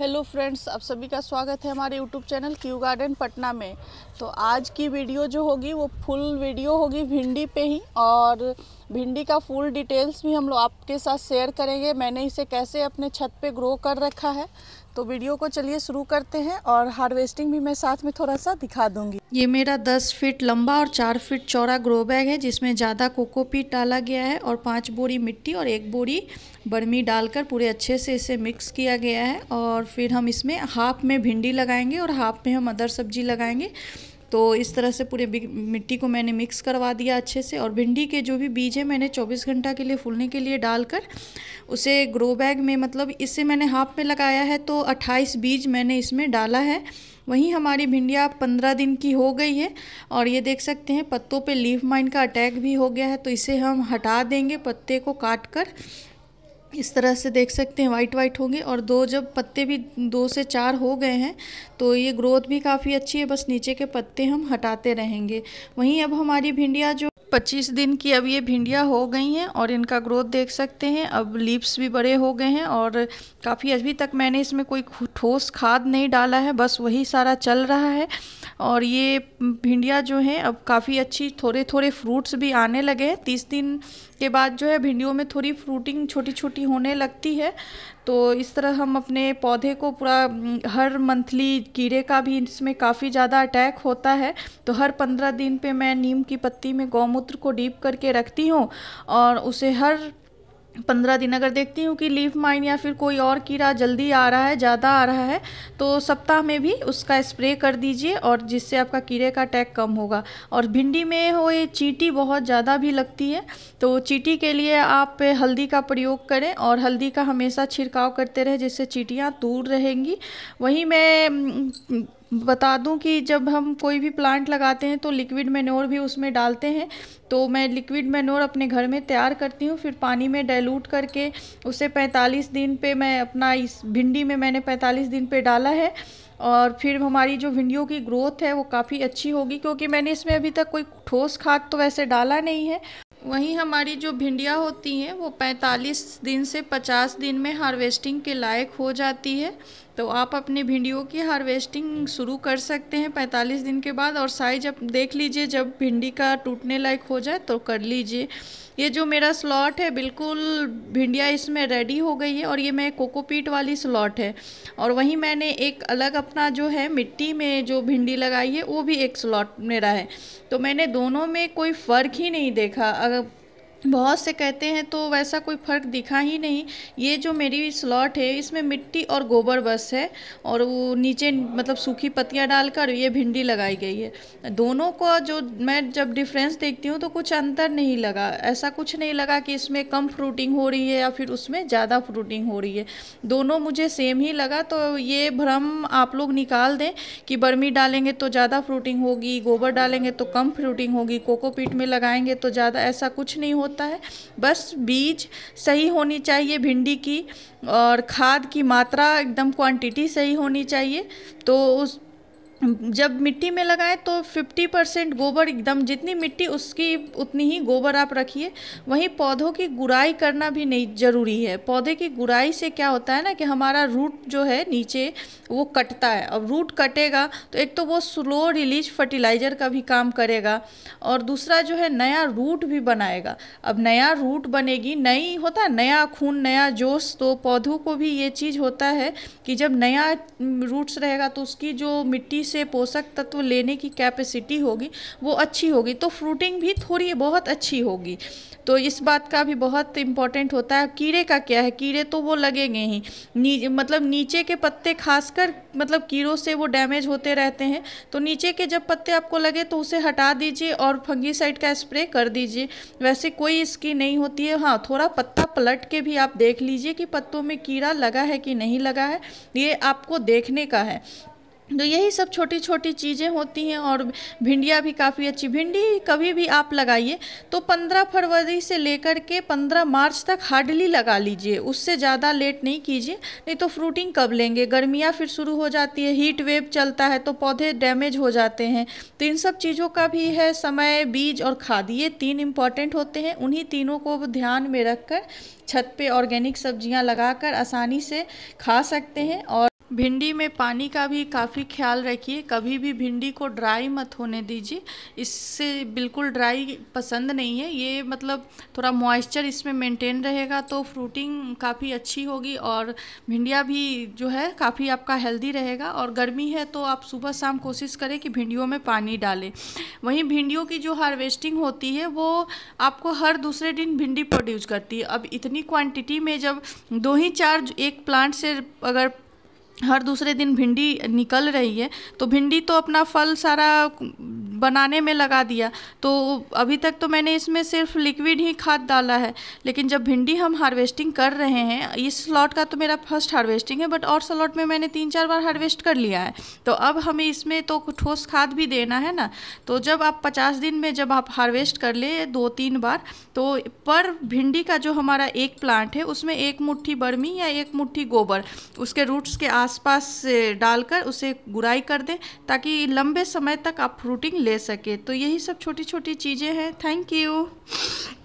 hello friends आप सभी का स्वागत है हमारे YouTube channel Q garden Patna में तो आज की वीडियो जो होगी वो फुल वीडियो होगी भिंडी पे ही और भिंडी का फुल डिटेल्स भी हम लोग आपके साथ शेयर करेंगे मैंने इसे कैसे अपने छत पे ग्रो कर रखा है तो वीडियो को चलिए शुरू करते हैं और हार्वेस्टिंग भी मैं साथ में थोड़ा सा दिखा दूंगी ये मेरा 10 फीट लंबा और 4 फीट चौड़ा ग्रो बैग है जिसमें ज़्यादा कोकोपीट डाला गया है और पाँच बोरी मिट्टी और एक बोरी बर्मी डालकर पूरे अच्छे से इसे मिक्स किया गया है और फिर हम इसमें हाफ में भिंडी लगाएंगे और हाफ में हम अदर सब्जी लगाएंगे तो इस तरह से पूरे मिट्टी को मैंने मिक्स करवा दिया अच्छे से और भिंडी के जो भी बीज है मैंने 24 घंटा के लिए फूलने के लिए डालकर उसे ग्रो बैग में मतलब इसे मैंने हाफ में लगाया है तो 28 बीज मैंने इसमें डाला है वहीं हमारी भिंडिया पंद्रह दिन की हो गई है और ये देख सकते हैं पत्तों पे लीफ माइन का अटैक भी हो गया है तो इसे हम हटा देंगे पत्ते को काट कर इस तरह से देख सकते हैं वाइट वाइट होंगे और दो जब पत्ते भी दो से चार हो गए हैं तो ये ग्रोथ भी काफ़ी अच्छी है बस नीचे के पत्ते हम हटाते रहेंगे वहीं अब हमारी भिंडिया जो 25 दिन की अब ये भिंडिया हो गई हैं और इनका ग्रोथ देख सकते हैं अब लीप्स भी बड़े हो गए हैं और काफ़ी अभी तक मैंने इसमें कोई ठोस खाद नहीं डाला है बस वही सारा चल रहा है और ये भिंडिया जो हैं अब काफ़ी अच्छी थोड़े थोड़े फ्रूट्स भी आने लगे हैं तीस दिन इसके बाद जो है भिंडियों में थोड़ी फ्रूटिंग छोटी छोटी होने लगती है तो इस तरह हम अपने पौधे को पूरा हम्म, हर मंथली कीड़े का भी इसमें काफ़ी ज़्यादा अटैक होता है तो हर पंद्रह दिन पे मैं नीम की पत्ती में गौमूत्र को डीप करके रखती हूँ और उसे हर पंद्रह दिन अगर देखती हूँ कि लीफ माइन या फिर कोई और कीड़ा जल्दी आ रहा है ज़्यादा आ रहा है तो सप्ताह में भी उसका स्प्रे कर दीजिए और जिससे आपका कीड़े का अटैक कम होगा और भिंडी में हो ये चीटी बहुत ज़्यादा भी लगती है तो चीटी के लिए आप हल्दी का प्रयोग करें और हल्दी का हमेशा छिड़काव करते रहे जिससे चीटियाँ दूर रहेंगी वहीं मैं बता दूं कि जब हम कोई भी प्लांट लगाते हैं तो लिक्विड मेनोर भी उसमें डालते हैं तो मैं लिक्विड मेनोर अपने घर में तैयार करती हूँ फिर पानी में डाइल्यूट करके उसे 45 दिन पे मैं अपना इस भिंडी में मैंने 45 दिन पे डाला है और फिर हमारी जो भिंडियों की ग्रोथ है वो काफ़ी अच्छी होगी क्योंकि मैंने इसमें अभी तक कोई ठोस खाद तो वैसे डाला नहीं है वहीं हमारी जो भिंडियाँ होती हैं वो 45 दिन से 50 दिन में हार्वेस्टिंग के लायक हो जाती है तो आप अपने भिंडियों की हार्वेस्टिंग शुरू कर सकते हैं 45 दिन के बाद और साइज अब देख लीजिए जब भिंडी का टूटने लायक हो जाए तो कर लीजिए ये जो मेरा स्लॉट है बिल्कुल भिंडिया इसमें रेडी हो गई है और ये मैं कोकोपीट वाली स्लॉट है और वहीं मैंने एक अलग अपना जो है मिट्टी में जो भिंडी लगाई है वो भी एक स्लॉट मेरा है तो मैंने दोनों में कोई फ़र्क ही नहीं देखा அதுக்காக बहुत से कहते हैं तो वैसा कोई फ़र्क दिखा ही नहीं ये जो मेरी स्लॉट है इसमें मिट्टी और गोबर बस है और वो नीचे मतलब सूखी पत्तियाँ डालकर ये भिंडी लगाई गई है दोनों को जो मैं जब डिफरेंस देखती हूँ तो कुछ अंतर नहीं लगा ऐसा कुछ नहीं लगा कि इसमें कम फ्रूटिंग हो रही है या फिर उसमें ज़्यादा फ्रूटिंग हो रही है दोनों मुझे सेम ही लगा तो ये भ्रम आप लोग निकाल दें कि बर्मी डालेंगे तो ज़्यादा फ्रूटिंग होगी गोबर डालेंगे तो कम फ्रूटिंग होगी कोकोपीट में लगाएंगे तो ज़्यादा ऐसा कुछ नहीं हो होता है बस बीज सही होनी चाहिए भिंडी की और खाद की मात्रा एकदम क्वांटिटी सही होनी चाहिए तो उस जब मिट्टी में लगाएं तो 50 परसेंट गोबर एकदम जितनी मिट्टी उसकी उतनी ही गोबर आप रखिए वहीं पौधों की गुराई करना भी नहीं ज़रूरी है पौधे की गुराई से क्या होता है ना कि हमारा रूट जो है नीचे वो कटता है अब रूट कटेगा तो एक तो वो स्लो रिलीज फर्टिलाइज़र का भी काम करेगा और दूसरा जो है नया रूट भी बनाएगा अब नया रूट बनेगी नई होता है नया खून नया जोश तो पौधों को भी ये चीज़ होता है कि जब नया रूट्स रहेगा तो उसकी जो मिट्टी से पोषक तत्व लेने की कैपेसिटी होगी वो अच्छी होगी तो फ्रूटिंग भी थोड़ी बहुत अच्छी होगी तो इस बात का भी बहुत इम्पॉर्टेंट होता है कीड़े का क्या है कीड़े तो वो लगेंगे ही नी, मतलब नीचे के पत्ते खासकर मतलब कीड़ों से वो डैमेज होते रहते हैं तो नीचे के जब पत्ते आपको लगे तो उसे हटा दीजिए और फंगीसाइड का स्प्रे कर दीजिए वैसे कोई इसकी नहीं होती है हाँ थोड़ा पत्ता पलट के भी आप देख लीजिए कि पत्तों में कीड़ा लगा है कि नहीं लगा है ये आपको देखने का है तो यही सब छोटी छोटी चीज़ें होती हैं और भिंडिया भी काफ़ी अच्छी भिंडी कभी भी आप लगाइए तो 15 फरवरी से लेकर के 15 मार्च तक हार्डली लगा लीजिए उससे ज़्यादा लेट नहीं कीजिए नहीं तो फ्रूटिंग कब लेंगे गर्मियाँ फिर शुरू हो जाती है हीट वेव चलता है तो पौधे डैमेज हो जाते हैं तो इन सब चीज़ों का भी है समय बीज और खाद ये तीन इम्पॉर्टेंट होते हैं उन्हीं तीनों को ध्यान में रख कर छत पर ऑर्गेनिक सब्जियाँ लगा आसानी से खा सकते हैं और भिंडी में पानी का भी काफ़ी ख्याल रखिए कभी भी भिंडी को ड्राई मत होने दीजिए इससे बिल्कुल ड्राई पसंद नहीं है ये मतलब थोड़ा मॉइस्चर इसमें मेंटेन रहेगा तो फ्रूटिंग काफ़ी अच्छी होगी और भिंडिया भी जो है काफ़ी आपका हेल्दी रहेगा और गर्मी है तो आप सुबह शाम कोशिश करें कि भिंडियों में पानी डालें वहीं भिंडियों की जो हार्वेस्टिंग होती है वो आपको हर दूसरे दिन भिंडी प्रोड्यूस करती है अब इतनी क्वान्टिटी में जब दो ही चार एक प्लांट से अगर हर दूसरे दिन भिंडी निकल रही है तो भिंडी तो अपना फल सारा बनाने में लगा दिया तो अभी तक तो मैंने इसमें सिर्फ लिक्विड ही खाद डाला है लेकिन जब भिंडी हम हार्वेस्टिंग कर रहे हैं इस स्लॉट का तो मेरा फर्स्ट हार्वेस्टिंग है बट और स्लॉट में मैंने तीन चार बार हार्वेस्ट कर लिया है तो अब हमें इसमें तो ठोस खाद भी देना है ना तो जब आप पचास दिन में जब आप हार्वेस्ट कर ले दो तीन बार तो पर भिंडी का जो हमारा एक प्लांट है उसमें एक मुट्ठी बर्मी या एक मुट्ठी गोबर उसके रूट्स के आसपास डालकर उसे गुराई कर दें ताकि लंबे समय तक आप फ्रूटिंग ले ले सके तो यही सब छोटी छोटी चीज़ें हैं थैंक यू